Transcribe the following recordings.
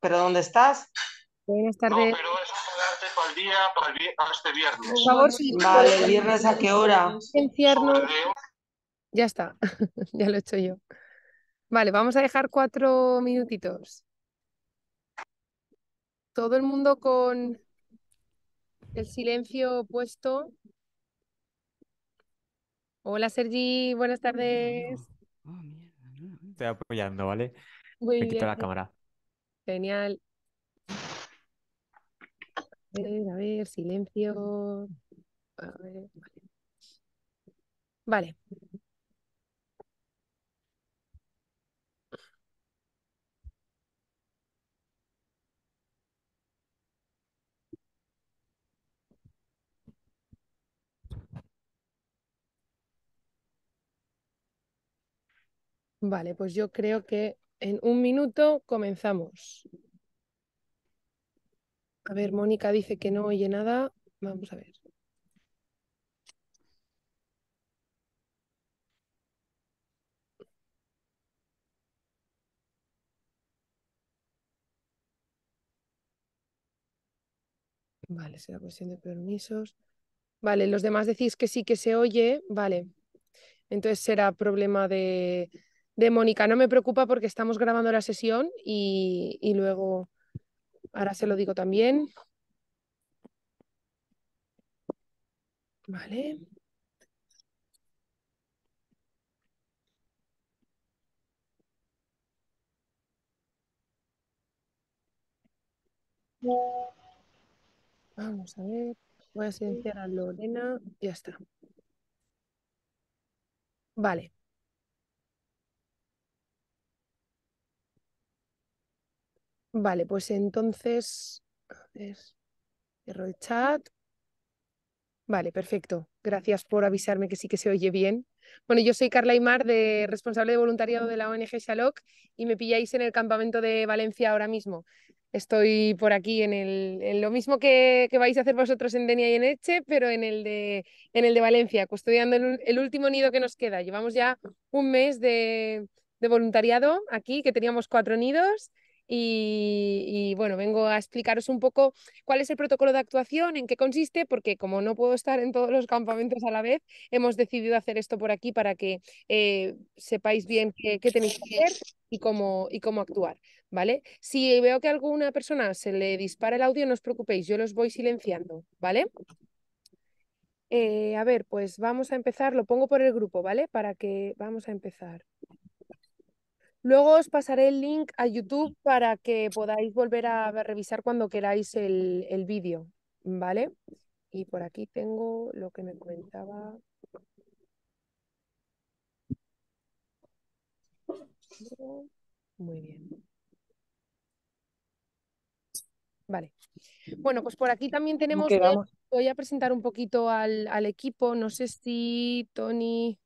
¿Pero dónde estás? Buenas tardes. este viernes. Vale, viernes a qué hora? Ya está, ya lo he hecho yo. Vale, vamos a dejar cuatro minutitos. Todo el mundo con el silencio puesto. Hola Sergi, buenas tardes estoy apoyando, ¿vale? Me quito la cámara. Genial. A ver, a ver, silencio. A ver, vale. Vale, Vale, pues yo creo que en un minuto comenzamos. A ver, Mónica dice que no oye nada. Vamos a ver. Vale, será cuestión de permisos. Vale, los demás decís que sí que se oye. Vale. Entonces será problema de, de Mónica. No me preocupa porque estamos grabando la sesión y, luego, ahora se lo digo también. Vale. Vamos a ver, voy a silenciar a Lorena, ya está. Vale. Vale, pues entonces, el chat. Vale, perfecto. Gracias por avisarme que sí que se oye bien. Bueno, yo soy Carla Aymar, de, responsable de voluntariado de la ONG Shaloc, y me pilláis en el campamento de Valencia ahora mismo. Estoy por aquí en, el, en lo mismo que, vais a hacer vosotros en Denia y en Eche, pero en el de, en el de Valencia, custodiando el, el último nido que nos queda. Llevamos ya un mes de, de voluntariado aquí, que teníamos cuatro nidos, y, bueno, vengo a explicaros un poco cuál es el protocolo de actuación, en qué consiste, porque como no puedo estar en todos los campamentos a la vez, hemos decidido hacer esto por aquí para que eh, sepáis bien qué, tenéis que hacer y cómo, y cómo actuar, ¿vale? Si veo que a alguna persona se le dispara el audio, no os preocupéis, yo los voy silenciando, ¿vale? Eh, a ver, pues vamos a empezar, lo pongo por el grupo, ¿vale? Para que vamos a empezar. Luego os pasaré el link a YouTube para que podáis volver a revisar cuando queráis el, vídeo, ¿vale? Y por aquí tengo lo que me comentaba. Muy bien. Vale. Bueno, pues por aquí también tenemos. voy a presentar un poquito al, al, equipo. No sé si Tony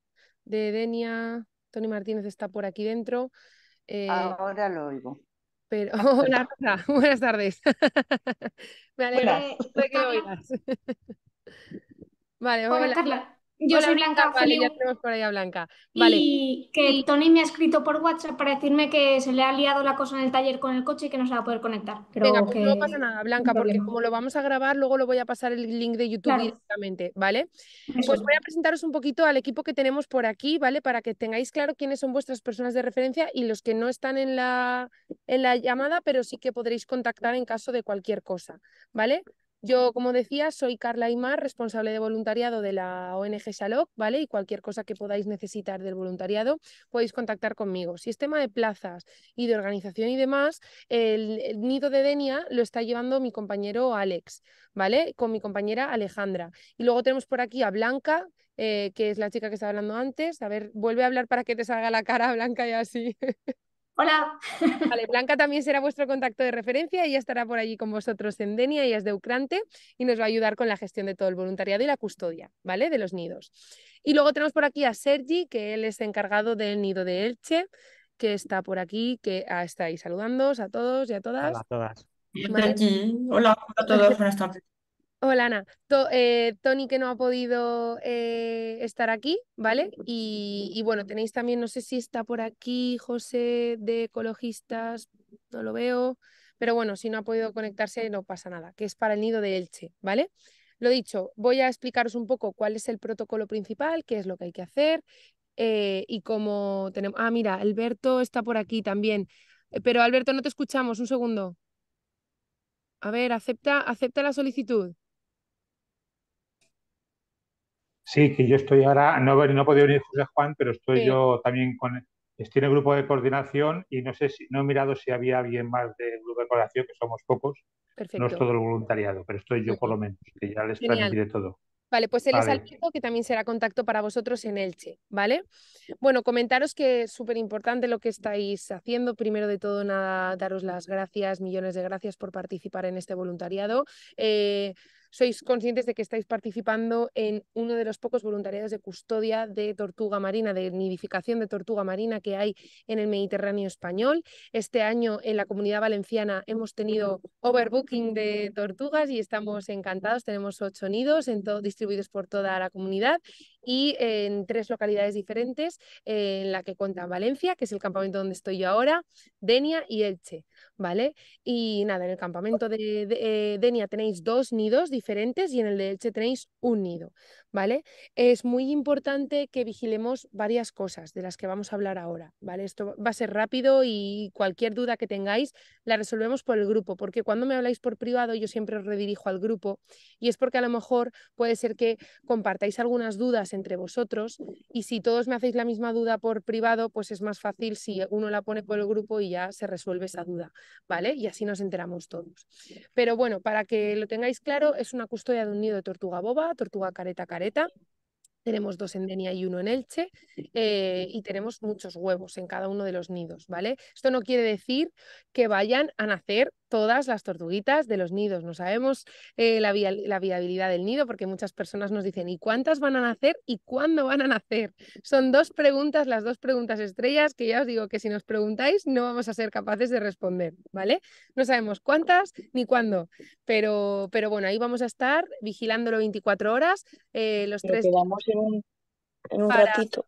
de Denia Tony Martínez está por aquí dentro. Eh, Ahora lo oigo. Pero, hola Rosa, buenas tardes. Me alegro de que Vale, hola. hola. Yo soy Blanca, Vale, ya tenemos por ahí a Blanca. Vale. Y que Tony me ha escrito por WhatsApp para decirme que se le ha liado la cosa en el taller con el coche y que no se va a poder conectar. Venga, pues que... no pasa nada, Blanca, porque como lo vamos a grabar, luego lo voy a pasar el link de YouTube directamente, ¿vale? Pues voy a presentaros un poquito al equipo que tenemos por aquí, ¿vale? Para que tengáis claro quiénes son vuestras personas de referencia y los que no están en la, en la llamada, pero sí que podréis contactar en caso de cualquier cosa, ¿vale? Yo, como decía, soy Carla Aymar, responsable de voluntariado de la ONG Xaloc, ¿vale? Y cualquier cosa que podáis necesitar del voluntariado, podéis contactar conmigo. Si es tema de plazas y de organización y demás, el, nido de Denia lo está llevando mi compañero Alex, ¿vale? Con mi compañera Alejandra. Y luego tenemos por aquí a Blanca, eh, que es la chica que estaba hablando antes. A ver, vuelve a hablar para que te salga la cara, Blanca, y así. Hola. Vale, Blanca también será vuestro contacto de referencia. Ella estará por allí con vosotros en Denia, ella es de Ucrante y nos va a ayudar con la gestión de todo el voluntariado y la custodia, ¿vale? De los nidos. Y luego tenemos por aquí a Sergi, que él es encargado del nido de Elche, que está por aquí, que ah, está ahí saludándoos a todos y a todas. Hola a todas. hola a todos, buenas tardes. Hola Ana, eh, Tony que no ha podido eh, estar aquí, ¿vale? Y, bueno, tenéis también, no sé si está por aquí José de Ecologistas, no lo veo, pero bueno, si no ha podido conectarse no pasa nada, que es para el nido de Elche, ¿vale? Lo dicho, voy a explicaros un poco cuál es el protocolo principal, qué es lo que hay que hacer eh, y cómo tenemos... Ah, mira, Alberto está por aquí también, pero Alberto no te escuchamos, un segundo. A ver, acepta, acepta la solicitud. Sí, que yo estoy ahora, no, no he podido venir José Juan, pero estoy yo también con, estoy en el grupo de coordinación y no sé si, no he mirado si había alguien más del grupo de coordinación, que somos pocos, no es todo el voluntariado, pero estoy yo por lo menos, que ya les transmitiré todo. Vale, pues él es que también será contacto para vosotros en Elche, ¿vale? Bueno, comentaros que es súper importante lo que estáis haciendo. Primero de todo, nada, daros las gracias, millones de gracias por participar en este voluntariado. Eh, sois conscientes de que estáis participando en uno de los pocos voluntariados de custodia de tortuga marina, de nidificación de tortuga marina que hay en el Mediterráneo español. Este año en la comunidad valenciana hemos tenido overbooking de tortugas y estamos encantados. Tenemos ocho nidos distribuidos por toda la comunidad y en tres localidades diferentes, eh, en la que cuenta Valencia, que es el campamento donde estoy yo ahora, Denia y Elche, ¿vale? Y nada, en el campamento de eh, Denia tenéis dos nidos diferentes y en el de Elche tenéis un nido, ¿vale? Es muy importante que vigilemos varias cosas de las que vamos a hablar ahora, ¿vale? Esto va a ser rápido y cualquier duda que tengáis la resolvemos por el grupo, porque cuando me habláis por privado yo siempre os redirijo al grupo y es porque a lo mejor puede ser que compartáis algunas dudas entre vosotros y si todos me hacéis la misma duda por privado, pues es más fácil si uno la pone por el grupo y ya se resuelve esa duda, ¿vale? Y así nos enteramos todos. Pero bueno, para que lo tengáis claro, es una custodia de un nido de tortuga boba, tortuga careta careta tenemos dos en Denia y uno en Elche eh, y tenemos muchos huevos en cada uno de los nidos, ¿vale? Esto no quiere decir que vayan a nacer todas las tortuguitas de los nidos. No sabemos eh, la, viabilidad del nido porque muchas personas nos dicen, ¿y cuántas van a nacer y cuándo van a nacer? Son dos preguntas, las dos preguntas estrellas que ya os digo que si nos preguntáis no vamos a ser capaces de responder, ¿vale? No sabemos cuántas ni cuándo, pero, pero bueno, ahí vamos a estar vigilándolo 24 horas. Eh, los tres... quedamos en un, ratito.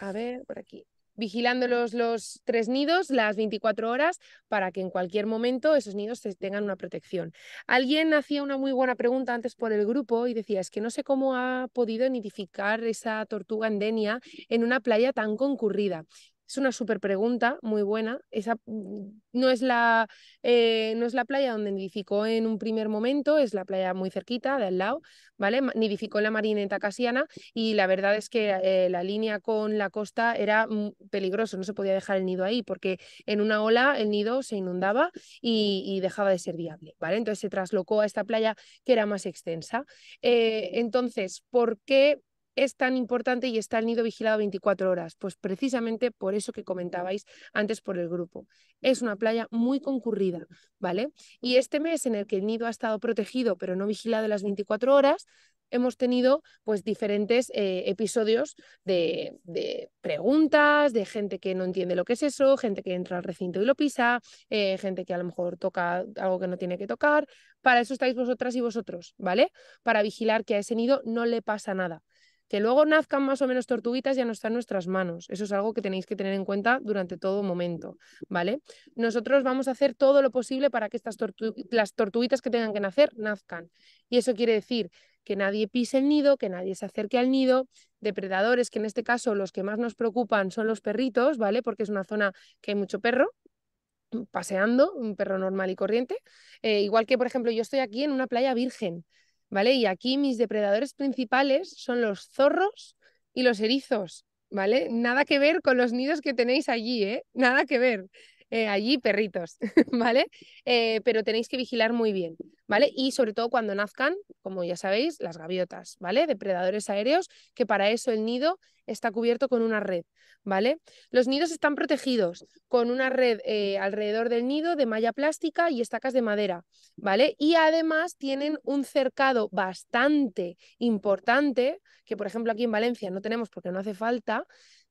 A ver, por aquí vigilándolos los tres nidos las 24 horas para que en cualquier momento esos nidos tengan una protección. Alguien hacía una muy buena pregunta antes por el grupo y decía, es que no sé cómo ha podido nidificar esa tortuga endenia en una playa tan concurrida. Es una súper pregunta, muy buena. Esa mm, no es, la, eh, no es la playa donde nidificó en un primer momento, es la playa muy cerquita, de al lado, ¿vale? Nidificó en la marineta casiana y la verdad es que eh, la línea con la costa era mm, peligroso, no se podía dejar el nido ahí porque en una ola el nido se inundaba y, dejaba de ser viable, ¿vale? Entonces se traslocó a esta playa que era más extensa. Eh, entonces, ¿por qué es tan importante y está el nido vigilado 24 horas? Pues precisamente por eso que comentabais antes por el grupo. Es una playa muy concurrida, ¿vale? Y este mes en el que el nido ha estado protegido pero no vigilado las 24 horas, hemos tenido pues diferentes eh, episodios de, preguntas, de gente que no entiende lo que es eso, gente que entra al recinto y lo pisa, eh, gente que a lo mejor toca algo que no tiene que tocar. Para eso estáis vosotras y vosotros, ¿vale? Para vigilar que a ese nido no le pasa nada. Que luego nazcan más o menos tortuguitas ya no están en nuestras manos. Eso es algo que tenéis que tener en cuenta durante todo momento, ¿vale? Nosotros vamos a hacer todo lo posible para que estas las tortuguitas que tengan que nacer nazcan. Y eso quiere decir que nadie pise el nido, que nadie se acerque al nido, depredadores, que en este caso los que más nos preocupan son los perritos, ¿vale? Porque es una zona que hay mucho perro, mm, paseando, un perro normal y corriente. Eh, igual que, por ejemplo, yo estoy aquí en una playa virgen, ¿vale? Y aquí mis depredadores principales son los zorros y los erizos, ¿vale? Nada que ver con los nidos que tenéis allí, ¿eh? Nada que ver. Eh, allí perritos, ¿vale? Eh, pero tenéis que vigilar muy bien, ¿vale? Y sobre todo cuando nazcan, como ya sabéis, las gaviotas, ¿vale? Depredadores aéreos, que para eso el nido está cubierto con una red, ¿vale? Los nidos están protegidos con una red eh, alrededor del nido de malla plástica y estacas de madera, ¿vale? Y además tienen un cercado bastante importante, que por ejemplo aquí en Valencia no tenemos porque no hace falta,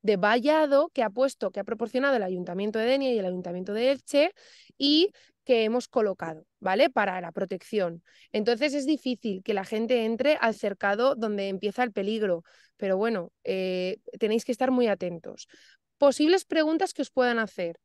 de vallado que ha puesto, que ha proporcionado el Ayuntamiento de Denia y el Ayuntamiento de Elche y que hemos colocado, ¿vale? Para la protección. Entonces es difícil que la gente entre al cercado donde empieza el peligro, pero bueno, eh, tenéis que estar muy atentos. Posibles preguntas que os puedan hacer.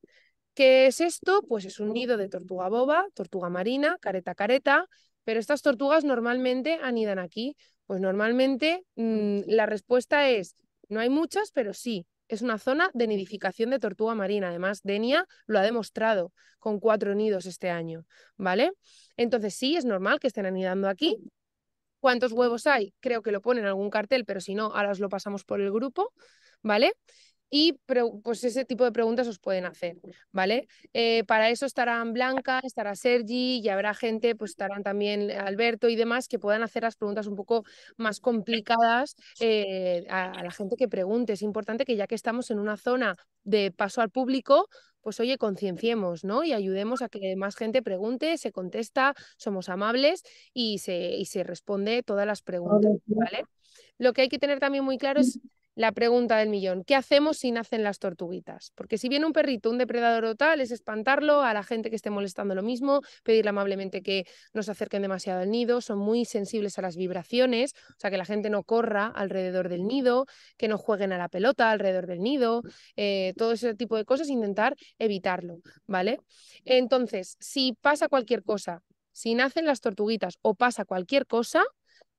¿Qué es esto? Pues es un nido de tortuga boba, tortuga marina, careta careta, pero estas tortugas normalmente anidan aquí. Pues normalmente mm, la respuesta es no hay muchas, pero sí. Es una zona de nidificación de tortuga marina. Además, Denia lo ha demostrado con cuatro nidos este año, ¿vale? Entonces sí, es normal que estén anidando aquí. ¿Cuántos huevos hay? Creo que lo ponen en algún cartel, pero si no, ahora os lo pasamos por el grupo, ¿vale? y pues ese tipo de preguntas os pueden hacer, ¿vale? Eh, para eso estarán Blanca, estará Sergi y habrá gente, pues estarán también Alberto y demás que puedan hacer las preguntas un poco más complicadas eh, a, la gente que pregunte. Es importante que ya que estamos en una zona de paso al público, pues oye, concienciemos, ¿no? Y ayudemos a que más gente pregunte, se contesta, somos amables y se, y se responde todas las preguntas, ¿vale? Lo que hay que tener también muy claro es la pregunta del millón, ¿qué hacemos si nacen las tortuguitas? Porque si viene un perrito, un depredador o tal, es espantarlo, a la gente que esté molestando lo mismo, pedirle amablemente que no se acerquen demasiado al nido, son muy sensibles a las vibraciones, o sea, que la gente no corra alrededor del nido, que no jueguen a la pelota alrededor del nido, eh, todo ese tipo de cosas, intentar evitarlo, ¿vale? Entonces, si pasa cualquier cosa, si nacen las tortuguitas o pasa cualquier cosa,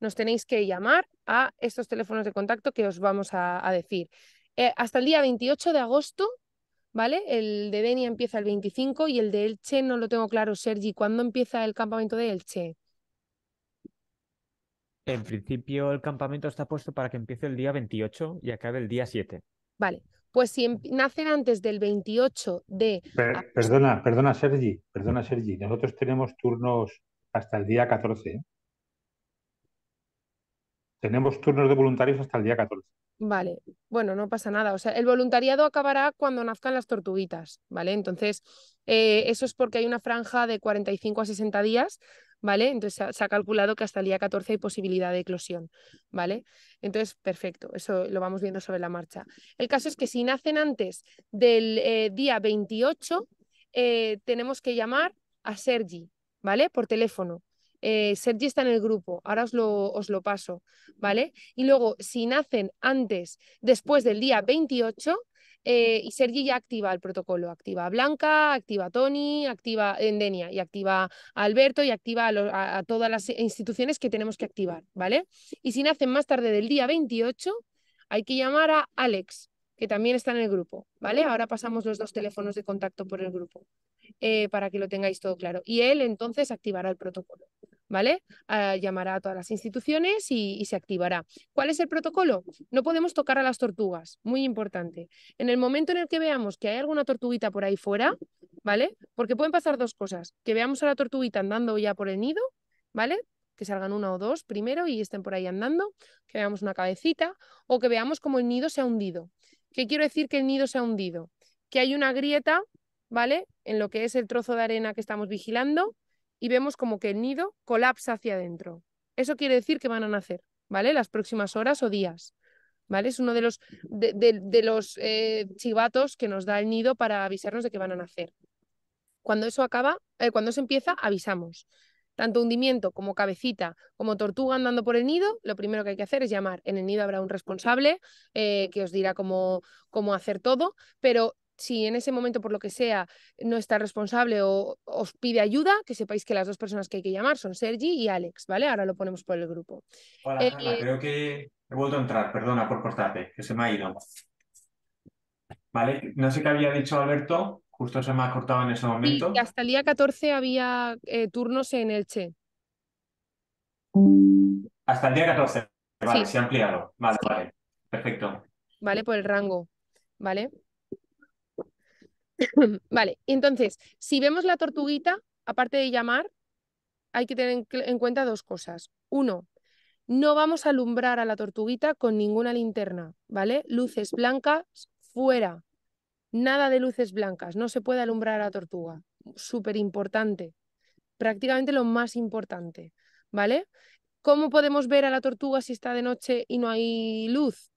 nos tenéis que llamar a estos teléfonos de contacto que os vamos a, decir. Eh, hasta el día 28 de agosto, ¿vale? El de Denia empieza el 25 y el de Elche no lo tengo claro, Sergi. ¿Cuándo empieza el campamento de Elche? En principio el campamento está puesto para que empiece el día 28 y acabe el día 7. Vale, pues si em-, nacen antes del 28 de... perdona, perdona Sergi, perdona Sergi, nosotros tenemos turnos hasta el día 14. Tenemos turnos de voluntarios hasta el día 14. Vale, bueno, no pasa nada. O sea, el voluntariado acabará cuando nazcan las tortuguitas, ¿vale? Entonces, eh, eso es porque hay una franja de 45 a 60 días, ¿vale? Entonces se ha calculado que hasta el día 14 hay posibilidad de eclosión, ¿vale? Entonces, perfecto, eso lo vamos viendo sobre la marcha. El caso es que si nacen antes del eh, día 28, eh, tenemos que llamar a Sergi, ¿vale? Por teléfono. Eh, Sergi está en el grupo, ahora os lo, os lo paso, ¿vale? Y luego, si nacen antes, después del día 28, eh, y Sergi ya activa el protocolo, activa a Blanca, activa a Tony, activa Endenia eh, y activa a Alberto y activa a, todas las instituciones que tenemos que activar, ¿vale? Y si nacen más tarde del día 28, hay que llamar a Alex, que también está en el grupo, ¿vale? Ahora pasamos los dos teléfonos de contacto por el grupo para que lo tengáis todo claro. Y él entonces activará el protocolo. ¿vale? Ah, llamará a todas las instituciones y, y, se activará. ¿Cuál es el protocolo? No podemos tocar a las tortugas, muy importante. En el momento en el que veamos que hay alguna tortuguita por ahí fuera, ¿vale? Porque pueden pasar dos cosas, que veamos a la tortuguita andando ya por el nido, ¿vale? que salgan una o dos primero y estén por ahí andando, que veamos una cabecita o que veamos como el nido se ha hundido. ¿Qué quiero decir que el nido se ha hundido? Que hay una grieta, ¿vale? En lo que es el trozo de arena que estamos vigilando y vemos como que el nido colapsa hacia adentro. Eso quiere decir que van a nacer, ¿vale? Las próximas horas o días. ¿Vale? Es uno de los, de, los eh, chivatos que nos da el nido para avisarnos de que van a nacer. Cuando eso acaba, eh, cuando se empieza, avisamos. Tanto hundimiento como cabecita, como tortuga andando por el nido, lo primero que hay que hacer es llamar. En el nido habrá un responsable eh, que os dirá cómo, cómo hacer todo, pero si en ese momento, por lo que sea, no está responsable o os pide ayuda, que sepáis que las dos personas que hay que llamar son Sergi y Alex, ¿vale? Ahora lo ponemos por el grupo. Hola, eh, creo que he vuelto a entrar, perdona por cortarte, que se me ha ido. Vale, no sé qué había dicho Alberto, justo se me ha cortado en ese momento. y hasta el día 14 había eh, turnos en el Che. Hasta el día 14, vale, se ha ampliado. Vale, vale, perfecto. Vale, por el rango, ¿vale? vale, entonces, si vemos la tortuguita, aparte de llamar, hay que tener en cuenta dos cosas. Uno, no vamos a alumbrar a la tortuguita con ninguna linterna, ¿vale? Luces blancas fuera. Nada de luces blancas, no se puede alumbrar a la tortuga. Súper importante, prácticamente lo más importante, ¿vale? ¿Cómo podemos ver a la tortuga si está de noche y no hay luz?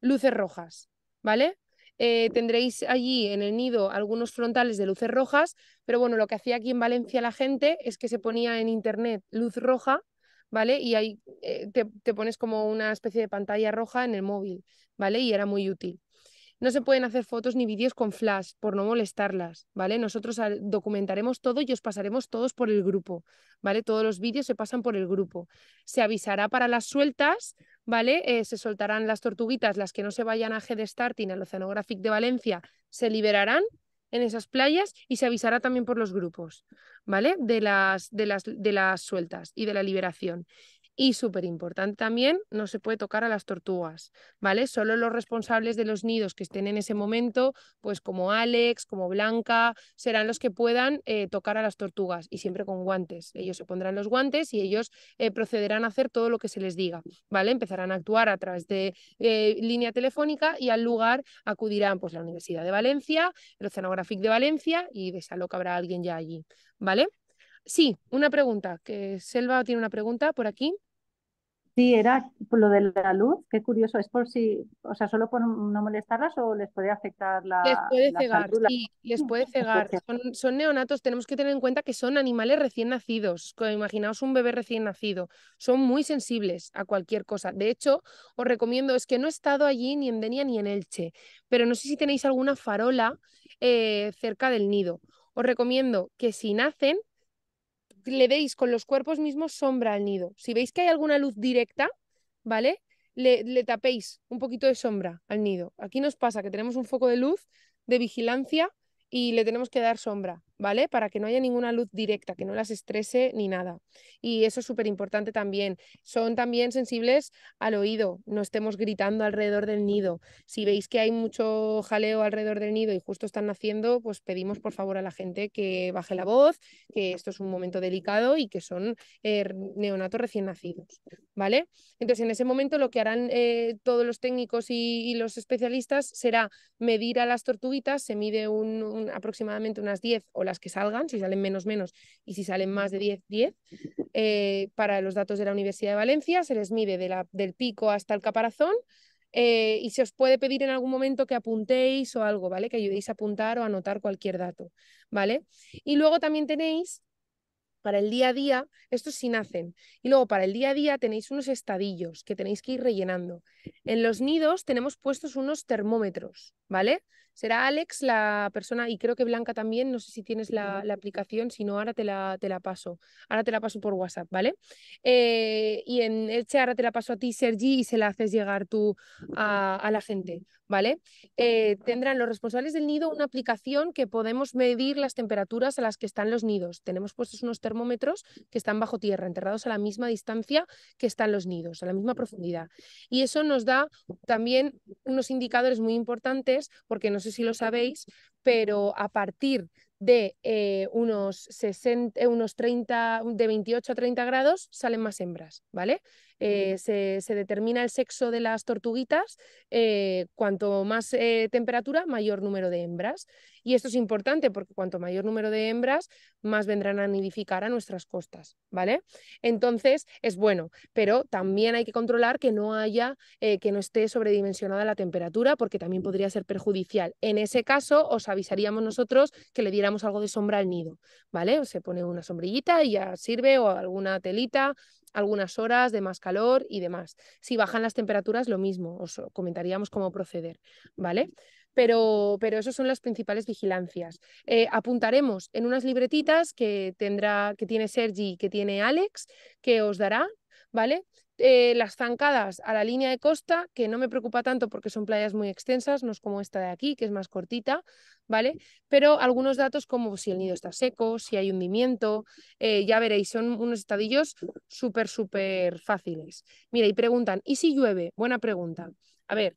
Luces rojas, ¿vale? Eh, tendréis allí en el nido algunos frontales de luces rojas, pero bueno, lo que hacía aquí en Valencia la gente es que se ponía en internet luz roja, ¿vale? Y ahí eh, te, te pones como una especie de pantalla roja en el móvil, ¿vale? Y era muy útil. No se pueden hacer fotos ni vídeos con flash por no molestarlas, ¿vale? Nosotros documentaremos todo y os pasaremos todos por el grupo, ¿vale? Todos los vídeos se pasan por el grupo. Se avisará para las sueltas, ¿vale? Eh, se soltarán las tortuguitas, las que no se vayan a Head Starting, al Oceanographic de Valencia, se liberarán en esas playas y se avisará también por los grupos, ¿vale? De las, de las, de las sueltas y de la liberación. Y súper importante también, no se puede tocar a las tortugas, ¿vale? Solo los responsables de los nidos que estén en ese momento, pues como Alex, como Blanca, serán los que puedan eh, tocar a las tortugas y siempre con guantes. Ellos se pondrán los guantes y ellos eh, procederán a hacer todo lo que se les diga, ¿vale? Empezarán a actuar a través de eh, línea telefónica y al lugar acudirán pues la Universidad de Valencia, el Oceanographic de Valencia y de lo que habrá alguien ya allí, ¿vale? Sí, una pregunta, que Selva tiene una pregunta por aquí. Sí, era lo de la luz, qué curioso. Es por si, o sea, solo por no molestarlas o les puede afectar la. Les puede cegar, sí, les puede cegar. Son, neonatos, tenemos que tener en cuenta que son animales recién nacidos. Imaginaos un bebé recién nacido. Son muy sensibles a cualquier cosa. De hecho, os recomiendo, es que no he estado allí ni en Denia ni en Elche, pero no sé si tenéis alguna farola eh, cerca del nido. Os recomiendo que si nacen, le veis con los cuerpos mismos sombra al nido. Si veis que hay alguna luz directa, ¿vale? le tapéis un poquito de sombra al nido. Aquí nos pasa que tenemos un foco de luz, de vigilancia, y le tenemos que dar sombra. ¿vale? Para que no haya ninguna luz directa, que no las estrese ni nada. Y eso es súper importante también. Son también sensibles al oído, no estemos gritando alrededor del nido. Si veis que hay mucho jaleo alrededor del nido y justo están naciendo, pues pedimos por favor a la gente que baje la voz, que esto es un momento delicado y que son eh, neonatos recién nacidos, ¿vale? Entonces en ese momento lo que harán eh, todos los técnicos y, los especialistas será medir a las tortuguitas, se mide aproximadamente unas 10 o las que salgan, si salen menos, menos, y si salen más de 10, 10. Eh, para los datos de la Universidad de Valencia se les mide de la, del pico hasta el caparazón eh, y se os puede pedir en algún momento que apuntéis o algo, ¿vale? Que ayudéis a apuntar o anotar cualquier dato, ¿vale? Y luego también tenéis para el día a día, estos si nacen. Y luego para el día a día tenéis unos estadillos que tenéis que ir rellenando. En los nidos tenemos puestos unos termómetros, ¿vale? será Alex la persona, y creo que Blanca también, no sé si tienes la, aplicación, si no, ahora te la, te la paso, ahora te la paso por WhatsApp, ¿vale? Eh, y en Elche este, ahora te la paso a ti, Sergi, y se la haces llegar tú a, la gente, ¿vale? Eh, tendrán los responsables del nido una aplicación que podemos medir las temperaturas a las que están los nidos. Tenemos puestos unos termómetros que están bajo tierra, enterrados a la misma distancia que están los nidos, a la misma profundidad. Y eso nos da también unos indicadores muy importantes porque nos si lo sabéis, pero a partir de eh, unos, 60, eh, unos 30, de 28 a 30 grados salen más hembras, ¿vale? Eh, se, determina el sexo de las tortuguitas, eh, cuanto más eh, temperatura, mayor número de hembras. Y esto es importante porque cuanto mayor número de hembras, más vendrán a nidificar a nuestras costas, ¿vale? Entonces es bueno, pero también hay que controlar que no haya, que no esté sobredimensionada la temperatura porque también podría ser perjudicial. En ese caso os avisaríamos nosotros que le diéramos algo de sombra al nido, ¿vale? O se pone una sombrillita y ya sirve o alguna telita algunas horas de más calor y demás. Si bajan las temperaturas, lo mismo, os comentaríamos cómo proceder, ¿vale? Pero, pero esas son las principales vigilancias. Eh, apuntaremos en unas libretitas que, tendrá, que tiene Sergi y que tiene Alex, que os dará, ¿vale? Eh, las zancadas a la línea de costa, que no me preocupa tanto porque son playas muy extensas, no es como esta de aquí, que es más cortita, ¿vale? Pero algunos datos como si el nido está seco, si hay hundimiento, eh, ya veréis, son unos estadillos súper, súper fáciles. Mira, y preguntan, ¿y si llueve? Buena pregunta. A ver,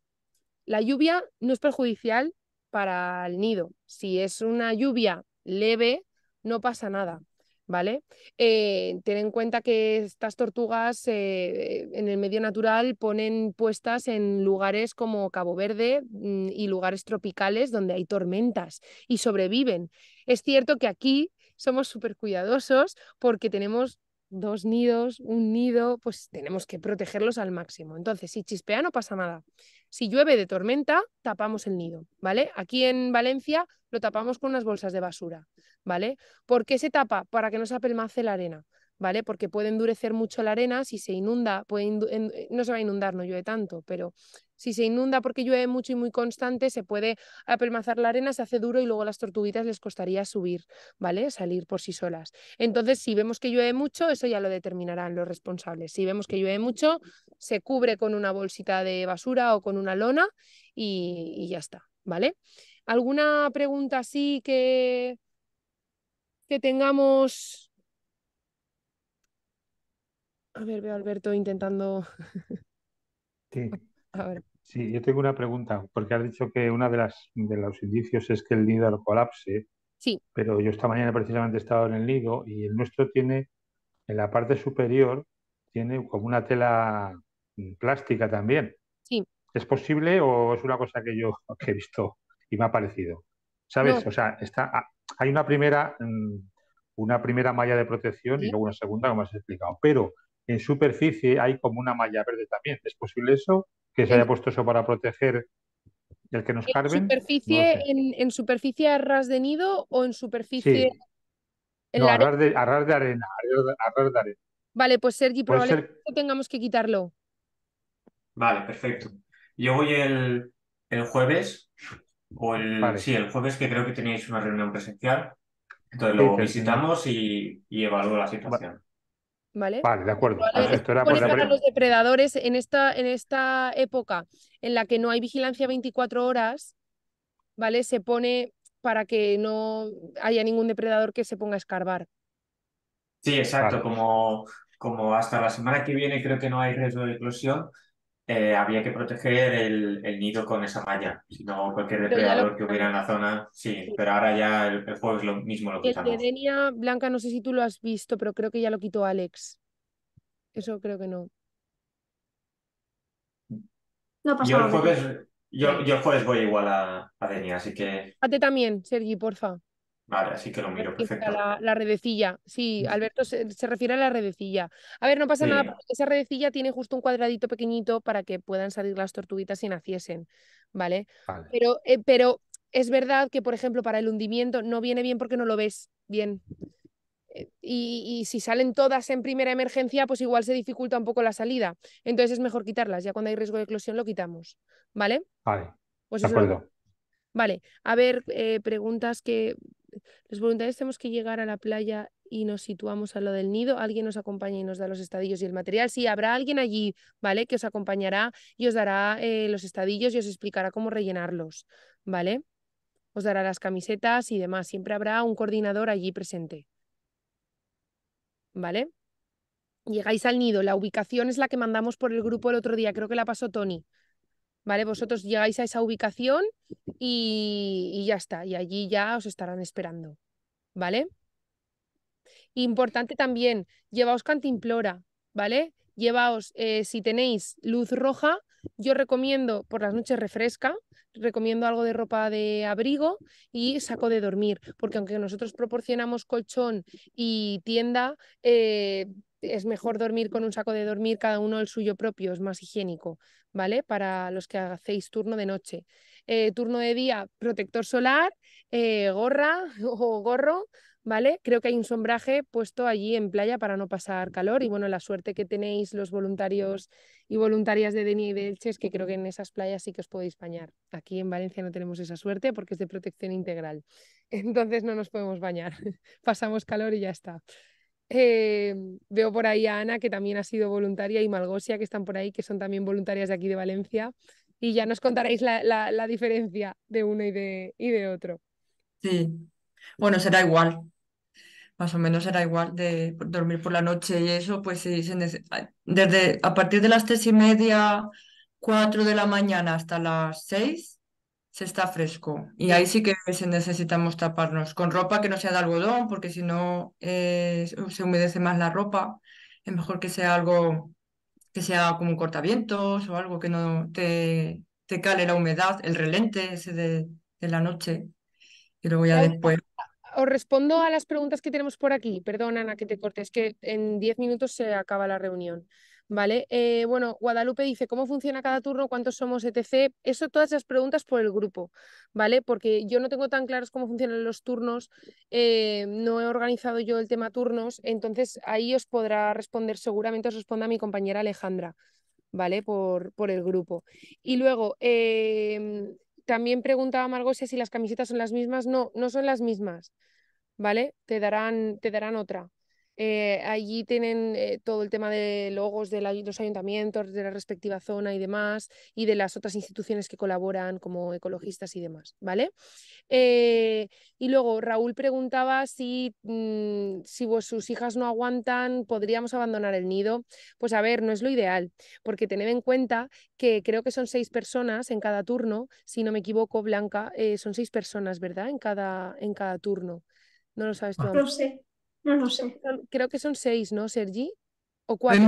la lluvia no es perjudicial para el nido. Si es una lluvia leve, no pasa nada. ¿vale? Eh, ten en cuenta que estas tortugas eh, en el medio natural ponen puestas en lugares como Cabo Verde mm, y lugares tropicales donde hay tormentas y sobreviven. Es cierto que aquí somos súper cuidadosos porque tenemos dos nidos, un nido, pues tenemos que protegerlos al máximo. Entonces, si chispea no pasa nada. Si llueve de tormenta, tapamos el nido, ¿vale? Aquí en Valencia lo tapamos con unas bolsas de basura. ¿vale? ¿Por qué se tapa? Para que no se apelmace la arena, ¿vale? Porque puede endurecer mucho la arena, si se inunda, eh, no se va a inundar, no llueve tanto, pero si se inunda porque llueve mucho y muy constante, se puede apelmazar la arena, se hace duro y luego a las tortuguitas les costaría subir, ¿vale? Salir por sí solas. Entonces, si vemos que llueve mucho, eso ya lo determinarán los responsables. Si vemos que llueve mucho, se cubre con una bolsita de basura o con una lona y, y ya está, ¿vale? ¿Alguna pregunta así que, que tengamos... A ver, veo a Alberto intentando... Sí. ver. sí, yo tengo una pregunta, porque has dicho que uno de, de los indicios es que el al colapse. Sí. Pero yo esta mañana precisamente he estado en el nido y el nuestro tiene, en la parte superior, tiene como una tela mm, plástica también. Sí. ¿Es posible o es una cosa que yo he visto y me ha parecido? ¿Sabes? O sea, está, ah, hay una primera, mm, una primera malla de protección y luego una segunda, como has explicado. Pero en superficie hay como una malla verde también. ¿Es posible eso? ¿Que se haya puesto eso para proteger el que nos ¿En Superficie, en, superficie a ras de nido o en superficie...? no, a de, arena, Vale, pues Sergi, probablemente tengamos que quitarlo. Vale, perfecto. Yo voy el jueves o el, sí, el jueves que creo que tenéis una reunión presencial. Entonces lo visitamos y, y evalúo la situación. Vale. ¿Vale? de acuerdo. ¿Por era para los depredadores en esta, en esta época en la que no hay vigilancia 24 horas, ¿vale? Se pone para que no haya ningún depredador que se ponga a escarbar. Sí, exacto. Como, como hasta la semana que viene creo que no hay riesgo de eclosión, eh, había que proteger el, nido con esa malla, si no cualquier depredador que hubiera en la zona, sí, pero ahora ya el, es lo mismo lo que El de Denia, Blanca, no sé si tú lo has visto, pero creo que ya lo quitó Alex. Eso creo que no. No pasa yo yo, yo voy igual a, a Denia, así que... A ti también, Sergi, porfa. Vale, así que lo miro, perfecto. La, redecilla, sí, Alberto se, refiere a la redecilla. A ver, no pasa nada, porque esa redecilla tiene justo un cuadradito pequeñito para que puedan salir las tortuguitas si naciesen, ¿vale? Pero, eh, pero es verdad que, por ejemplo, para el hundimiento no viene bien porque no lo ves bien. Eh, y, si salen todas en primera emergencia, pues igual se dificulta un poco la salida. Entonces es mejor quitarlas. Ya cuando hay riesgo de eclosión lo quitamos. ¿Vale? Vale. Pues de acuerdo. Vale, a ver, eh, preguntas que los voluntarios tenemos que llegar a la playa y nos situamos a lo del nido, alguien nos acompaña y nos da los estadillos y el material. Sí, habrá alguien allí, ¿vale? Que os acompañará y os dará eh, los estadillos y os explicará cómo rellenarlos, ¿vale? Os dará las camisetas y demás. Siempre habrá un coordinador allí presente. ¿Vale? Llegáis al nido, la ubicación es la que mandamos por el grupo el otro día, creo que la pasó Tony. ¿vale? Vosotros llegáis a esa ubicación y, ya está, y allí ya os estarán esperando, ¿vale? Importante también, llevaos cantimplora, ¿vale? Llevaos, eh, si tenéis luz roja, yo recomiendo por las noches refresca, recomiendo algo de ropa de abrigo y saco de dormir, porque aunque nosotros proporcionamos colchón y tienda, eh, es mejor dormir con un saco de dormir, cada uno el suyo propio, es más higiénico, ¿vale? Para los que hacéis turno de noche. Eh, turno de día, protector solar, eh, gorra o gorro, ¿vale? Creo que hay un sombraje puesto allí en playa para no pasar calor y bueno, la suerte que tenéis los voluntarios y voluntarias de Denis y de es que creo que en esas playas sí que os podéis bañar. Aquí en Valencia no tenemos esa suerte porque es de protección integral. Entonces no nos podemos bañar. Pasamos calor y ya está. Em, veo por ahí a Ana, que también ha sido voluntaria, y Malgosia, que están por ahí, que son también voluntarias de aquí de Valencia. Y ya nos contaréis la, diferencia de uno y de, y de otro. Sí, bueno, será igual. Más o menos será igual de dormir por la noche y eso, pues sí, se desde a partir de las tres y media, cuatro de la mañana hasta las seis, se está fresco. Y ahí sí que necesitamos taparnos con ropa que no sea de algodón, porque si no eh, se humedece más la ropa. Es mejor que sea algo que sea como un cortavientos o algo que no te, te cale la humedad, el relente ese de, la noche. Y voy a después. Os respondo a las preguntas que tenemos por aquí. Perdón, Ana, que te cortes, que en 10 minutos se acaba la reunión. ¿Vale? Eh, bueno, Guadalupe dice, ¿cómo funciona cada turno? ¿Cuántos somos? etc. Eso, todas esas preguntas por el grupo, ¿vale? Porque yo no tengo tan claros cómo funcionan los turnos, eh, no he organizado yo el tema turnos, entonces ahí os podrá responder, seguramente os responda mi compañera Alejandra, ¿vale? Por, por el grupo. Y luego, eh, también preguntaba Margosia si las camisetas son las mismas. No, no son las mismas, ¿vale? Te darán, te darán otra. Eh, allí tienen eh, todo el tema de logos de los ayuntamientos, de la respectiva zona y demás, y de las otras instituciones que colaboran como ecologistas y demás, ¿vale? Eh, y luego Raúl preguntaba si, mm, si sus hijas no aguantan, podríamos abandonar el nido. Pues a ver, no es lo ideal, porque tened en cuenta que creo que son seis personas en cada turno, si no me equivoco, Blanca, son seis personas, ¿verdad? En cada, en cada turno. No lo sabes tú. Ah. No sé. No lo sé. Creo que son seis, ¿no, Sergi? ¿O cuatro?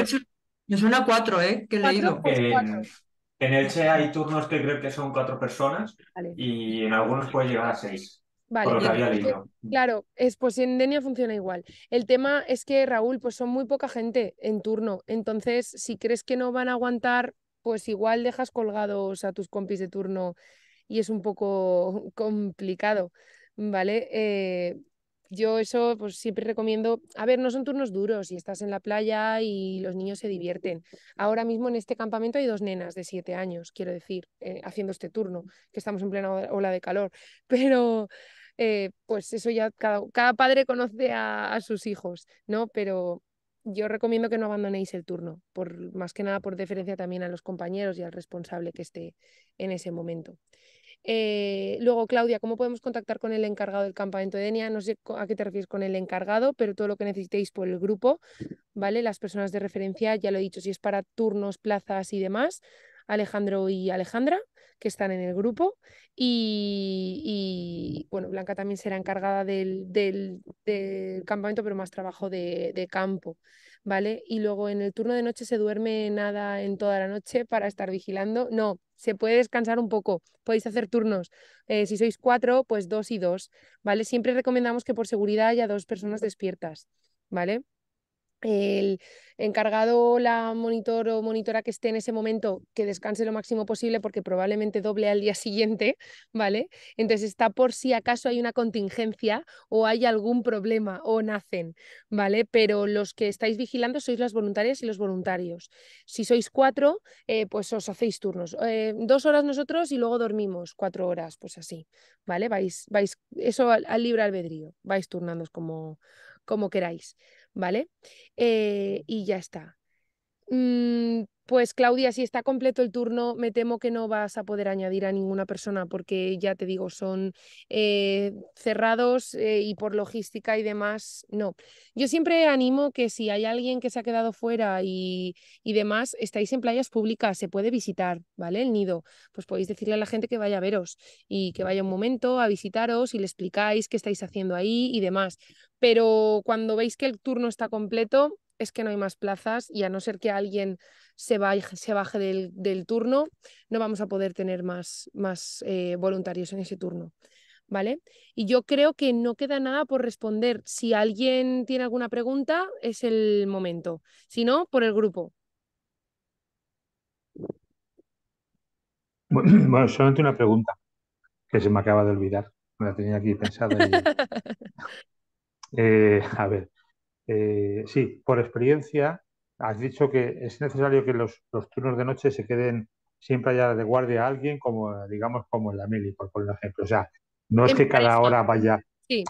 Me, suena, cuatro, ¿eh? Que he leído. en, el Elche hay turnos que creo que son cuatro personas y en algunos puede llegar a seis. Vale, claro, es, pues en Denia funciona igual. El tema es que, Raúl, pues son muy poca gente en turno. Entonces, si crees que no van a aguantar, pues igual dejas colgados a tus compis de turno y es un poco complicado. ¿vale? Eh, yo eso pues siempre recomiendo, a ver, no son turnos duros y estás en la playa y los niños se divierten. Ahora mismo en este campamento hay dos nenas de siete años, quiero decir, eh, haciendo este turno, que estamos en plena ola de calor, pero eh, pues eso ya cada, padre conoce a, a, sus hijos, ¿no? Pero yo recomiendo que no abandonéis el turno, por, más que nada por deferencia también a los compañeros y al responsable que esté en ese momento. Eh, luego, Claudia, ¿cómo podemos contactar con el encargado del campamento de Denia? No sé a qué te refieres con el encargado, pero todo lo que necesitéis por el grupo, ¿vale? Las personas de referencia, ya lo he dicho, si es para turnos, plazas y demás, Alejandro y Alejandra, que están en el grupo. Y, bueno, Blanca también será encargada del, del, del, campamento, pero más trabajo de, de campo. ¿vale? Y luego en el turno de noche se duerme nada en toda la noche para estar vigilando. No, se puede descansar un poco, podéis hacer turnos. Eh, si sois cuatro, pues dos y dos, ¿vale? Siempre recomendamos que por seguridad haya dos personas despiertas, ¿vale? el encargado, la monitor o monitora que esté en ese momento, que descanse lo máximo posible porque probablemente doble al día siguiente, ¿vale? Entonces está por si acaso hay una contingencia o hay algún problema o nacen, ¿vale? Pero los que estáis vigilando sois las voluntarias y los voluntarios. Si sois cuatro, eh, pues os hacéis turnos. Eh, dos horas nosotros y luego dormimos cuatro horas, pues así, ¿vale? Vais, vais, eso al, libre albedrío, vais turnándos como, como queráis. ¿vale? Eh, y ya está. Mm, pues Claudia, si está completo el turno, me temo que no vas a poder añadir a ninguna persona porque ya te digo, son eh, cerrados eh, y por logística y demás, no. Yo siempre animo que si hay alguien que se ha quedado fuera y, y demás, estáis en playas públicas, se puede visitar, ¿vale? El nido. Pues podéis decirle a la gente que vaya a veros y que vaya un momento a visitaros y le explicáis qué estáis haciendo ahí y demás. Pero cuando veis que el turno está completo, es que no hay más plazas y a no ser que alguien se baje, se baje del, turno, no vamos a poder tener más, más eh, voluntarios en ese turno. ¿Vale? Y yo creo que no queda nada por responder. Si alguien tiene alguna pregunta, es el momento. Si no, por el grupo. Bueno, solamente una pregunta que se me acaba de olvidar. Me la tenía aquí pensada. Eh, a ver, eh, sí, por experiencia, has dicho que es necesario que los, turnos de noche se queden siempre allá de guardia a alguien, como digamos como en la mili, por poner un ejemplo. O sea, no es que cada hora vaya.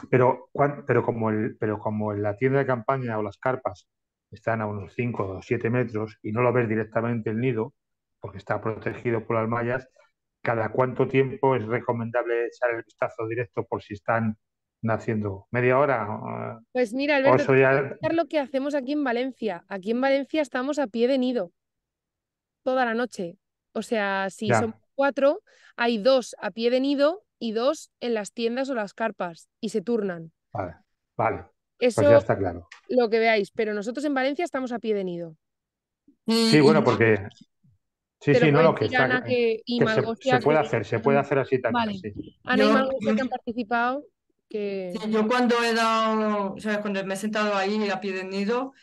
Pero, pero, como el, pero como en la tienda de campaña o las carpas están a unos 5 o 7 metros y no lo ves directamente el nido, porque está protegido por las mallas, cada cuánto tiempo es recomendable echar el vistazo directo por si están naciendo? ¿Media hora? Pues mira, Alberto, lo que hacemos aquí en Valencia. Aquí en Valencia estamos a pie de nido toda la noche. O sea, si son cuatro, hay dos a pie de nido y dos en las tiendas o las carpas y se turnan. Vale, vale. Pues eso ya está claro. Lo que veáis, pero nosotros en Valencia estamos a pie de nido. Sí, bueno, porque Sí, sí, no, lo que, se, puede hacer, se puede hacer así también. Ana y que han participado yo cuando he dado, cuando me he sentado ahí a pie de nido,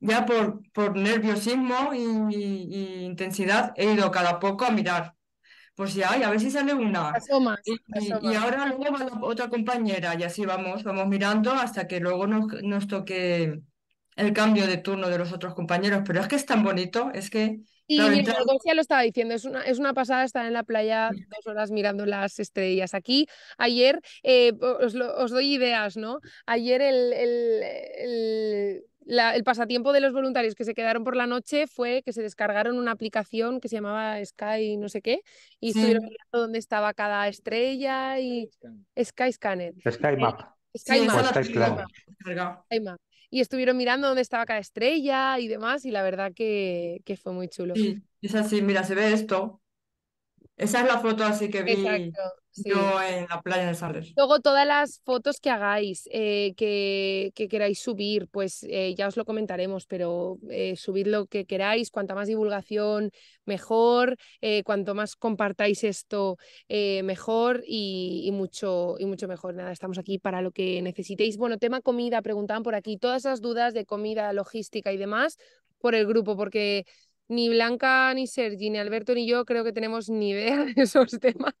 ya por, por nerviosismo y, intensidad he ido cada poco a mirar. Pues si hay, a ver si sale una. y, ahora luego va otra compañera y así vamos, vamos mirando hasta que luego nos toque el cambio de turno de los otros compañeros. Pero es que es tan bonito, es que y lo estaba diciendo, es una, es una pasada estar en la playa dos horas mirando las estrellas. Aquí, ayer, eh, os, doy ideas, ¿no? Ayer el, pasatiempo de los voluntarios que se quedaron por la noche fue que se descargaron una aplicación que se llamaba Sky no sé qué y estuvieron mirando dónde estaba cada estrella y Sky Scanner. Sky eh, Map. Sky Map y estuvieron mirando dónde estaba cada estrella y demás, y la verdad que, fue muy chulo. Sí, es así, mira, se ve esto, esa es la foto así que vi en la playa de Sales. Luego todas las fotos que hagáis, eh, que, queráis subir, pues eh, ya os lo comentaremos, pero eh, subid lo que queráis, cuanta más divulgación, mejor, cuanto más compartáis esto, mejor y, mucho, y mucho mejor. Nada, estamos aquí para lo que necesitéis. Bueno, tema comida, preguntaban por aquí, todas esas dudas de comida, logística y demás, por el grupo, porque ni Blanca, ni Sergi, ni Alberto, ni yo creo que tenemos ni idea de esos temas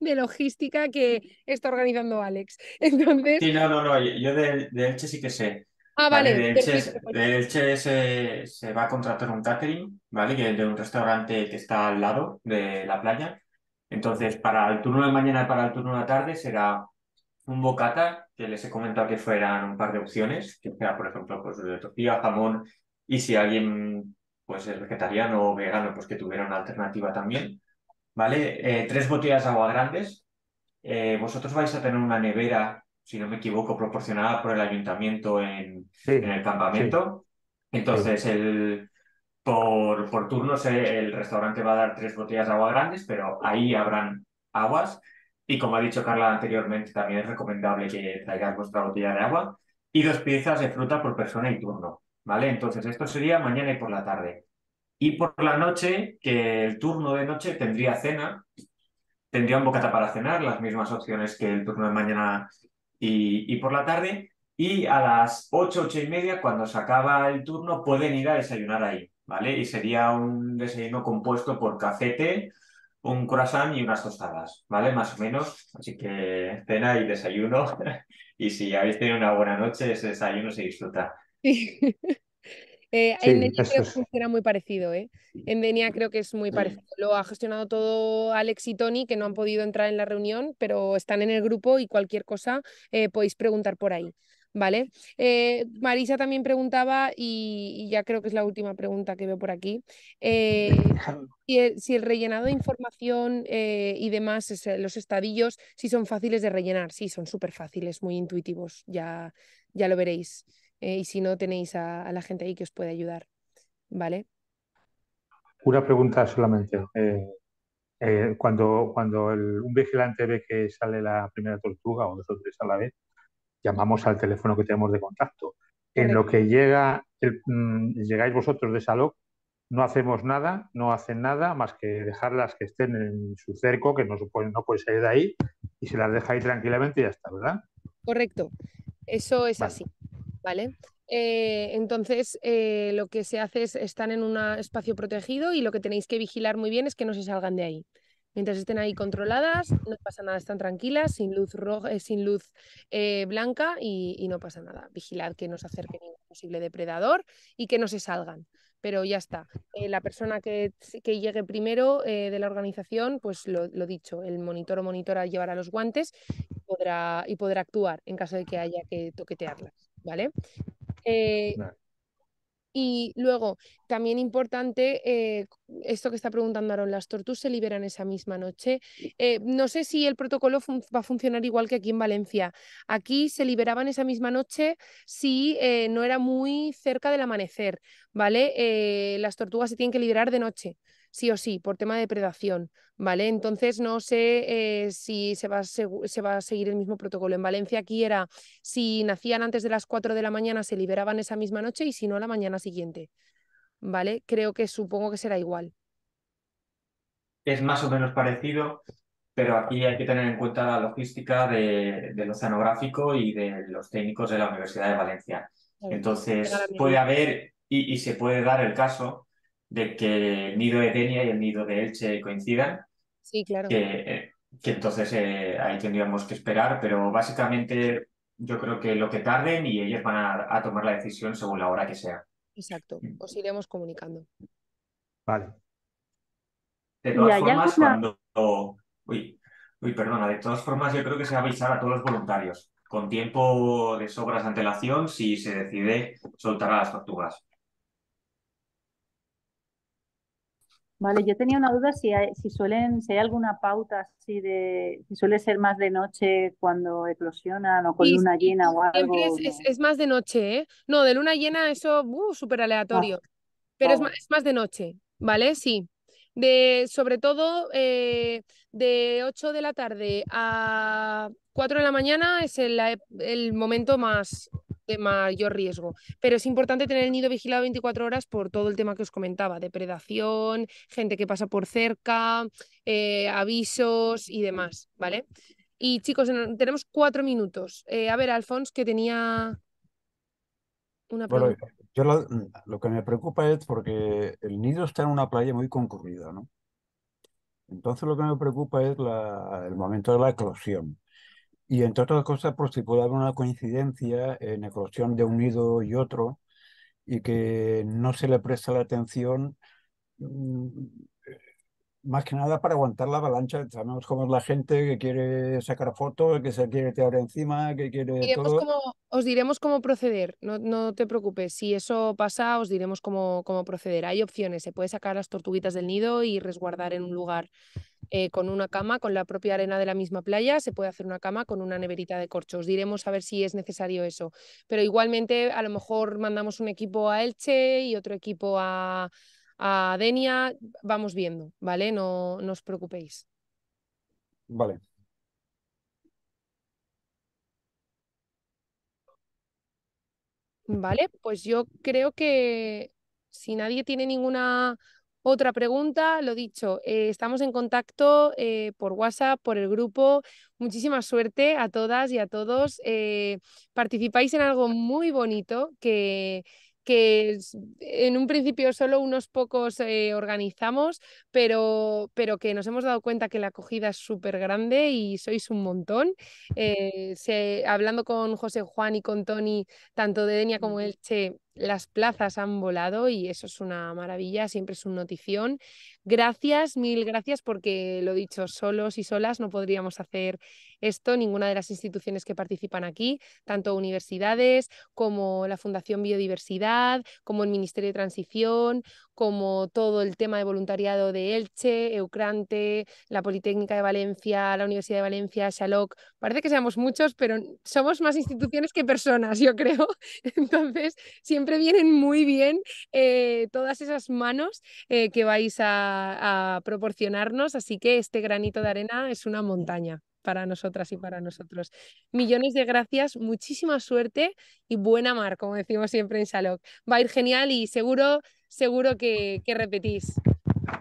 de logística que está organizando Alex. Sí, no, no, no, yo de, Elche sí que sé. Ah, vale. Pues de Elche, se, va a contratar un catering, ¿vale? Que de un restaurante que está al lado de la playa. Entonces, para el turno de mañana y para el turno de la tarde será un bocata, que les he comentado que fueran un par de opciones, que sea, por ejemplo, pues de tortilla, jamón, y si alguien pues el vegetariano o vegano, pues que tuviera una alternativa también. ¿Vale? Eh, tres botellas de agua grandes. Eh, vosotros vais a tener una nevera, si no me equivoco, proporcionada por el ayuntamiento en, el campamento. Entonces, el, por, por turnos, eh, el restaurante va a dar tres botellas de agua grandes, pero ahí habrán aguas. Y como ha dicho Carla anteriormente, también es recomendable que traigáis vuestra botella de agua y dos piezas de fruta por persona y turno. Entonces, esto sería mañana y por la tarde. Y por la noche, que el turno de noche tendría cena, tendría un bocata para cenar, las mismas opciones que el turno de mañana y, por la tarde. Y a las 8, 8 y media, cuando se acaba el turno, pueden ir a desayunar ahí, ¿vale? Y sería un desayuno compuesto por cafete, un croissant y unas tostadas, ¿vale? Más o menos. Así que cena y desayuno. y si habéis tenido una buena noche, ese desayuno se disfruta. Eh, en Denia creo que muy parecido, ¿eh? En Denia creo que es muy mm. parecido. Lo ha gestionado todo Alex y Tony, que no han podido entrar en la reunión, pero están en el grupo y cualquier cosa eh, podéis preguntar por ahí. ¿vale? Eh, Marisa también preguntaba, y, ya creo que es la última pregunta que veo por aquí, si, el, rellenado de información y demás, es, los estadillos, si son fáciles de rellenar. Sí, son súper fáciles, muy intuitivos, ya, ya lo veréis. Eh, y si no, tenéis a, la gente ahí que os puede ayudar. ¿Vale? Una pregunta solamente. Eh, eh, cuando cuando un vigilante ve que sale la primera tortuga o dos o tres a la vez, llamamos al teléfono que tenemos de contacto. En lo que llega mm, llegáis vosotros de Saloc, no hacemos nada, no hacen nada más que dejarlas que estén en su cerco, que no, supone, no puede salir de ahí, y se las deja ahí tranquilamente y ya está, ¿verdad? Correcto, eso es así. ¿vale? Eh, entonces, eh, lo que se hace es están en un espacio protegido y lo que tenéis que vigilar muy bien es que no se salgan de ahí. Mientras estén ahí controladas, no pasa nada, están tranquilas, sin luz, roja, eh, sin luz blanca y, no pasa nada. Vigilad que no se acerque ningún posible depredador y que no se salgan. Pero ya está. la persona que, llegue primero de la organización, pues lo, dicho, el monitor o monitora llevará los guantes y podrá actuar en caso de que haya que toquetearlas. ¿vale? Eh, y luego, también importante, eh, esto que está preguntando Aaron, las tortugas se liberan esa misma noche. Eh, no sé si el protocolo va a funcionar igual que aquí en Valencia. Aquí se liberaban esa misma noche si no era muy cerca del amanecer, ¿vale? las tortugas se tienen que liberar de noche sí o sí, por tema de predación, ¿vale? Entonces no sé eh, si se va, a seguir el mismo protocolo. En Valencia aquí era si nacían antes de las 4 de la mañana se liberaban esa misma noche y si no la mañana siguiente, ¿vale? Creo que supongo que será igual. Es más o menos parecido, pero aquí hay que tener en cuenta la logística del oceanográfico y de los técnicos de la Universidad de Valencia. Entonces puede haber y se puede dar el caso de que el nido de Denia y el nido de Elche coincidan. Sí, claro. Que, eh, que entonces eh, ahí tendríamos que esperar, pero básicamente yo creo que lo que tarden y ellos van a, tomar la decisión según la hora que sea. Exacto, mm. os iremos comunicando. Vale. De todas formas, cuando... Uy, uy, perdona, de todas formas yo creo que se va a avisar a todos los voluntarios con tiempo de sobras de antelación si se decide soltar a las tortugas. Vale, yo tenía una duda si hay, si suelen, si hay alguna pauta así de, si suele ser más de noche cuando eclosionan o con luna llena o algo. es, más de noche, ¿eh? No, de luna llena eso, uh, ah. súper aleatorio. pero es, oh. más, es más de noche, ¿vale? Sí. De, sobre todo eh, de 8 de la tarde a 4 de la mañana es el, e, el momento más, de mayor riesgo. Pero es importante tener el nido vigilado 24 horas por todo el tema que os comentaba, depredación, gente que pasa por cerca, eh, avisos y demás, ¿vale? Y chicos, tenemos cuatro minutos. Eh, a ver, Alfonso, que tenía una pregunta. Mm, lo, que me preocupa es porque el nido está en una playa muy concurrida, ¿no? Entonces lo que me preocupa es el momento de la eclosión. Y entre otras cosas, por si puede haber una coincidencia en eclosión de un nido y otro, y que no se le presta la atención mm, más que nada para aguantar la avalancha. Sabemos cómo es la gente que quiere sacar fotos, que se quiere tirar encima, que quiere os diremos cómo proceder, no, te preocupes. Si eso pasa, os diremos cómo, cómo proceder. Hay opciones, se puede sacar las tortuguitas del nido y resguardar en un lugar eh, con una cama, con la propia arena de la misma playa, se puede hacer una cama con una neverita de corchos. Diremos a ver si es necesario eso. Pero igualmente, a lo mejor mandamos un equipo a Elche y otro equipo a, a Denia. Vamos viendo, ¿vale? No, no os preocupéis. Vale. Vale, pues yo creo que si nadie tiene ninguna otra pregunta, lo dicho, eh, estamos en contacto eh, por WhatsApp, por el grupo. Muchísima suerte a todas y a todos. Eh, participáis en algo muy bonito que, que en un principio solo unos pocos organizamos, pero, pero que nos hemos dado cuenta que la acogida es súper grande y sois un montón. hablando con José Juan y con Tony, tanto de Denia como Elche, las plazas han volado y eso es una maravilla, siempre es un notición. Gracias, mil gracias, porque lo dicho, solos y solas no podríamos hacer esto, ninguna de las instituciones que participan aquí, tanto universidades como la Fundación Biodiversidad, como el Ministerio de Transición como todo el tema de voluntariado de Elche, Eucrante, la Politécnica de Valencia, la Universidad de Valencia, Xaloc. Parece que seamos muchos, pero somos más instituciones que personas, yo creo. Entonces, siempre vienen muy bien eh, todas esas manos eh, que vais a proporcionarnos, así que este granito de arena es una montaña para nosotras y para nosotros. Millones de gracias, muchísima suerte y buena mar, como decimos siempre en Salok. Va a ir genial y seguro, seguro que, que repetís.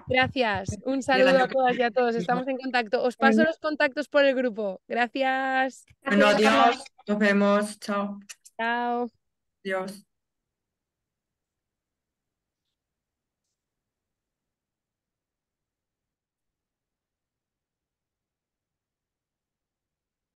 Gracias. Un saludo a todas y a todos. Estamos en contacto. Os paso los contactos por el grupo. Gracias. Bueno, adiós. Nos vemos. Chao. Chao. Adiós.